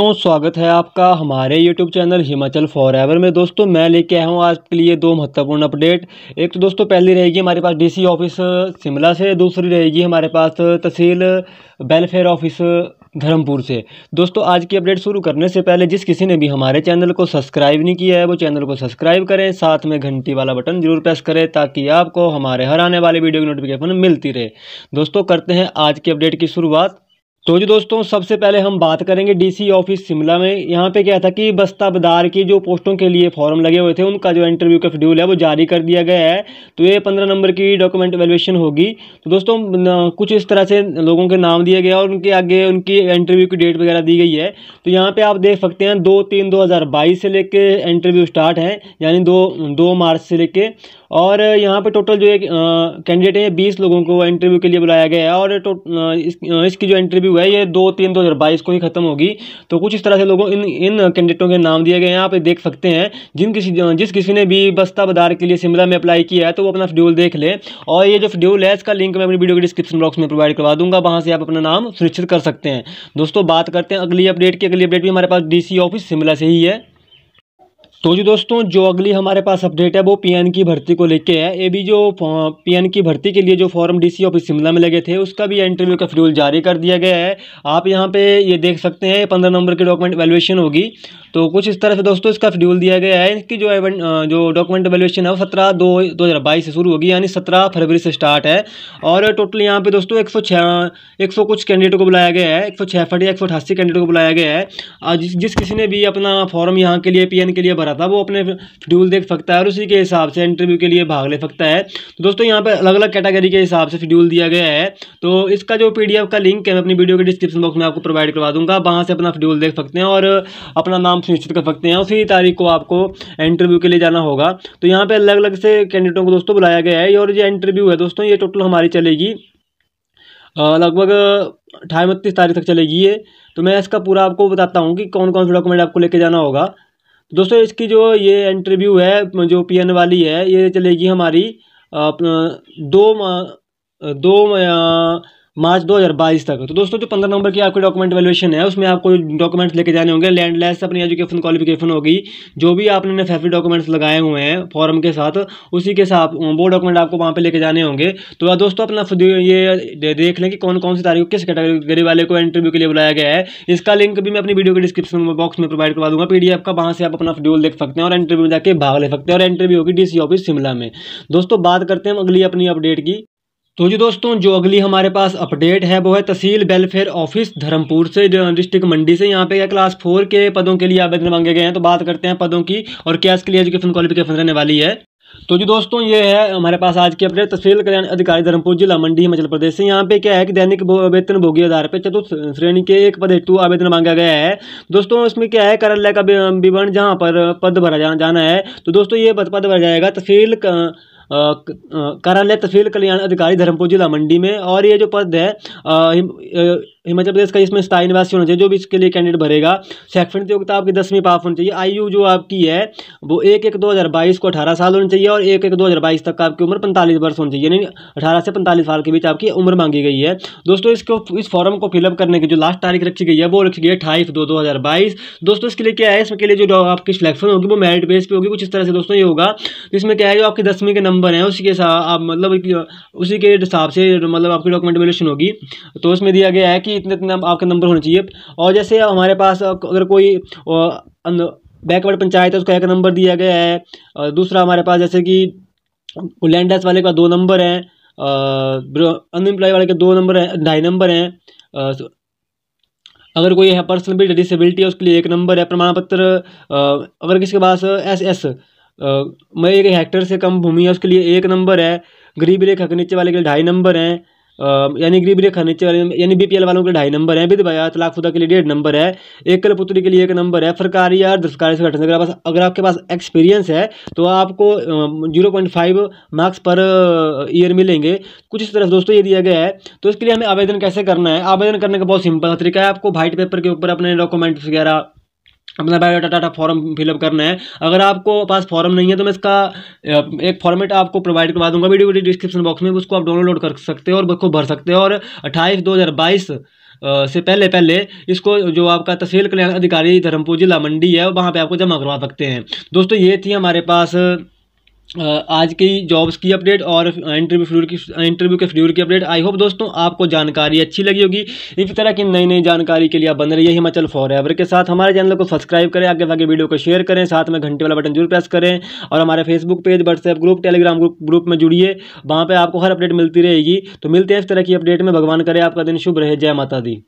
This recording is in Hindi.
दोस्तों स्वागत है आपका हमारे YouTube channel Himachal for ever में दोस्तों मैं लेके आया हूँ आपके लिए दो महत्वपूर्ण अपडेट एक तो दोस्तों पहली रहेगी हमारे पास डीसी ऑफिस शिमला से दूसरी रहेगी हमारे पास तहसील वेलफेयर ऑफिस धर्मपुर से दोस्तों आज की अपडेट शुरू करने से पहले जिस किसी ने भी हमारे चैनल को सब्सक्राइब नहीं किया है वो चैनल को सब्सक्राइब करें साथ में घंटी वाला बटन जरूर प्रेस करें ताकि आपको हमारे हर आने वाले वीडियो की नोटिफिकेशन मिलती रहे दोस्तों करते हैं आज की अपडेट की शुरुआत तो जी दोस्तों सबसे पहले हम बात करेंगे डीसी ऑफिस शिमला में यहाँ पे क्या था कि बस्ता बदार की जो पोस्टों के लिए फॉर्म लगे हुए थे उनका जो इंटरव्यू का शेड्यूल है वो जारी कर दिया गया है तो ये पंद्रह नंबर की डॉक्यूमेंट वैल्यूएशन होगी तो दोस्तों कुछ इस तरह से लोगों के नाम दिए गए और उनके आगे उनकी इंटरव्यू की डेट वगैरह दी गई है तो यहाँ पर आप देख सकते हैं दो तीन दो से लेकर इंटरव्यू स्टार्ट है यानी दो दो मार्च से लेकर और यहाँ पे टोटल जो एक कैंडिडेट हैं बीस लोगों को इंटरव्यू के लिए बुलाया गया है और तो, इसकी जो इंटरव्यू इंटरव्यू है ये दो तीन दो हज़ार बाईस को ही खत्म होगी तो कुछ इस तरह से लोगों इन इन कैंडिडेटों के नाम दिए गए हैं आप देख सकते हैं जिन किसी जिस किसी ने भी बस्ता बदार के लिए शिमला में अप्लाई किया है तो वो अपना शेड्यूल देख ले और ये जो शेड्यूल है इसका लिंक मैं अपनी वीडियो के डिस्क्रिप्शन बॉक्स में प्रोवाइड करवा दूंगा वहाँ से आप अपना नाम सुनिश्चित कर सकते हैं दोस्तों बात करते हैं अगली अपडेट की अगली अपडेट भी हमारे पास डीसी ऑफिस शिमला से ही है तो जी दोस्तों जो अगली हमारे पास अपडेट है वो पीएन की भर्ती को लेके है ये भी जो पीएन की भर्ती के लिए जो फॉर्म डीसी ऑफिस शिमला में लगे थे उसका भी इंटरव्यू का शेड्यूल जारी कर दिया गया है आप यहाँ पे ये देख सकते हैं पंद्रह नंबर की डॉक्यूमेंट वैल्यूएशन होगी तो कुछ इस तरह से दोस्तों इसका शेड्यूल दिया गया है इसकी जो एवं जो डॉक्यूमेंट वैल्यूएशन है वो सत्रह दो दो हज़ार बाईस से शुरू होगी यानी सत्रह फरवरी से स्टार्ट है और टोटल यहाँ पे दोस्तों एक सौ छः एक सौ कुछ कैंडिडेट को बुलाया गया है एक सौ छियासठ या एक सौ अठासी कैंडिडेट को बुलाया गया है जिस जिस किसी ने भी अपना फॉर्म यहाँ के लिए पी के लिए भरा रहा था वो अपने शेड्यूल देख सकता है और उसी के हिसाब से इंटरव्यू के लिए भाग ले सकता है तो दोस्तों यहाँ पर अलग अलग कैटेगरी के हिसाब से शेड्यूल दिया गया है तो इसका जो पी का लिंक है मैं अपनी वीडियो के डिस्क्रिप्शन बॉक्स में आपको प्रोवाइड करवा दूंगा वहाँ से अपना शेड्यूल देख सकते हैं और अपना नाम सुनिश्चित कर सकते हैं उसी तारीख को आपको इंटरव्यू के लिए जाना होगा तो यहाँ पर अलग अलग से कैंडिडेटों को दोस्तों बुलाया गया है और ये इंटरव्यू है दोस्तों ये टोटल हमारी चलेगी लगभग अठाई बत्तीस तारीख तक चलेगी ये तो मैं इसका पूरा आपको बताता हूँ कि कौन कौन से डॉक्यूमेंट आपको लेके जाना होगा तो दोस्तों इसकी जो ये इंटरव्यू है जो पी वाली है ये चलेगी हमारी दो दो मार्च 2022 तक तो दोस्तों जो पंद्रह नंबर की आपकी डॉक्यूमेंट वैल्यूएशन है उसमें आपको डॉक्यूमेंट्स लेके जाने होंगे लैंड लैस अपनी एजुकेशन क्वालिफिकेशन होगी जो भी आपने फैफी डॉक्यूमेंट्स लगाए हुए हैं फॉर्म के साथ उसी के साथ वो डॉक्यूमेंट आपको वहाँ पर लेके जाने होंगे तो दोस्तों अपना ये देख लें कि कौन कौन सी तारीख किस कैटेगरी वाले को इंटरव्यू के लिए बुलाया गया है इसका लिंक भी मैं अपनी वीडियो के डिस्क्रिप्शन बॉक्स में प्रोवाइड करवा दूंगा पी का वहाँ से आप अपना शेड्यूल देख सकते हैं और इंटरव्यू में जाकर भाग ले सकते हैं और इंटरव्यू होगी डी ऑफिस शिमला में दोस्तों बात करते हैं हम अगली अपनी अपडेट की तो जी दोस्तों जो अगली हमारे पास अपडेट है वो है तहसील वेलफेयर ऑफिस धर्मपुर से डिस्ट्रिक्ट मंडी से यहाँ पे क्या क्लास फोर के पदों के लिए आवेदन मांगे गए हैं तो बात करते हैं पदों की और क्या इसके लिए एजुकेशन क्वालिफिकेशन रहने वाली है तो जी दोस्तों ये है हमारे पास आज की अपडेट तहसील कल्याण अधिकारी धर्मपुर जिला मंडी हिमाचल प्रदेश से यहाँ पे क्या है कि दैनिक वेतन भोगी आधार पर चतुर्थ श्रेणी के एक पद हेतु आवेदन मांगा गया है दोस्तों इसमें क्या है कार्यालय का विवरण जहाँ पर पद भरा जाना है तो दोस्तों ये पद पद भरा जाएगा तहसील कार्यालय तहसील कल्याण अधिकारी धर्मपुर जिला मंडी में और ये जो पद है हिमाचल प्रदेश का इसमें स्थायी निवासी होना चाहिए जो भी इसके लिए कैंडिडेट भरेगा शैक्षणिक योग्यता आपकी दसवीं पास होनी चाहिए आयु जो आपकी है वो एक एक दो हज़ार बाईस को अठारह साल होनी चाहिए और एक एक दो हज़ार बाईस तक का आपकी उम्र पैंतालीस वर्ष होनी चाहिए यानी अठारह से पैंतालीस साल के बीच आपकी उम्र मांगी गई है दोस्तों इसको इस फॉर्म को फिलअप करने की जो लास्ट तारीख रखी गई है वो रखी गई है अठाईस दो दो हज़ार बाईस दोस्तों इसके लिए क्या है इसमें के लिए जो आपकी सिलेक्शन होगी वो मेरिट बेस पर होगी कुछ इस तरह से दोस्तों ये होगा जिसमें क्या है जो आपकी दसवीं के नंबर नंबर हैं उसके साथ आप मतलब उसी के हिसाब से मतलब आपकी डॉक्यूमेंट वैल्यूशन होगी तो उसमें दिया गया है कि इतने इतने आपका नंबर होना चाहिए और जैसे हमारे पास अगर कोई बैकवर्ड पंचायत है उसका एक नंबर दिया गया है दूसरा हमारे पास जैसे कि लैंडस वाले का दो नंबर है अनएम्प्लॉय वाले के दो नंबर हैं ढाई नंबर हैं अगर कोई है पर्सनल डिसेबिलिटी है उसके लिए एक नंबर है प्रमाण पत्र अगर किसी के पास एस एस मैं एक हेक्टर से कम भूमि है उसके लिए एक नंबर है गरीब रेखा के नीचे वाले के लिए ढाई नंबर हैं यानी गरीब रेखा नीचे वाले यानी बीपीएल वालों के ढाई नंबर हैं विधवाया तलाक शुदा के लिए डेढ़ नंबर है एकल पुत्री के लिए एक नंबर है सरकारी या अर्ध सरकारी से घटना अगर अगर आपके पास एक्सपीरियंस है तो आपको zero point five marks per year मिलेंगे कुछ इस तरह से दोस्तों ये दिया गया है तो इसके लिए हमें आवेदन कैसे करना है आवेदन करने का बहुत सिंपल तरीका है आपको वाइट पेपर के ऊपर अपने डॉक्यूमेंट्स वगैरह अपना बायोडाटा फॉर्म फिलअप करना है अगर आपको पास फॉर्म नहीं है तो मैं इसका एक फॉर्मेट आपको प्रोवाइड करवा दूंगा वीडियो वीडियो डिस्क्रिप्शन बॉक्स में उसको आप डाउनलोड कर सकते हो और उसको भर सकते हो और अट्ठाईस दो हज़ार बाईस से पहले पहले इसको जो आपका तहसील कल्याण अधिकारी धर्मपुर जिला मंडी है वहाँ पर आपको जमा करवा सकते हैं दोस्तों ये थी हमारे पास आज की जॉब्स की अपडेट और इंटरव्यू फ्यूर की इंटरव्यू के फ्यूर की अपडेट आई होप दोस्तों आपको जानकारी अच्छी लगी होगी इसी तरह की नई नई जानकारी के लिए आप बन रही है हिमाचल फॉर एवर के साथ हमारे चैनल को सब्सक्राइब करें आगे आगे वीडियो को शेयर करें साथ में घंटे वाला बटन जरूर प्रेस करें और हमारे Facebook page WhatsApp group Telegram group group में जुड़िए वहाँ पर आपको हर अपडेट मिलती रहेगी तो मिलते हैं इस तरह की अपडेट में भगवान करें आपका दिन शुभ रहे जय माता दी